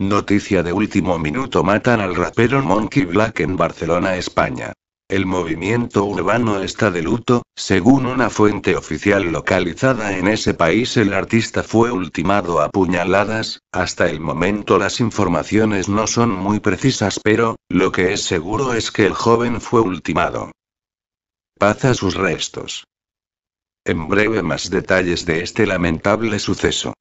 Noticia de último minuto matan al rapero Monkey Black en Barcelona, España. El movimiento urbano está de luto, según una fuente oficial localizada en ese país el artista fue ultimado a puñaladas, hasta el momento las informaciones no son muy precisas pero, lo que es seguro es que el joven fue ultimado. Paz a sus restos. En breve más detalles de este lamentable suceso.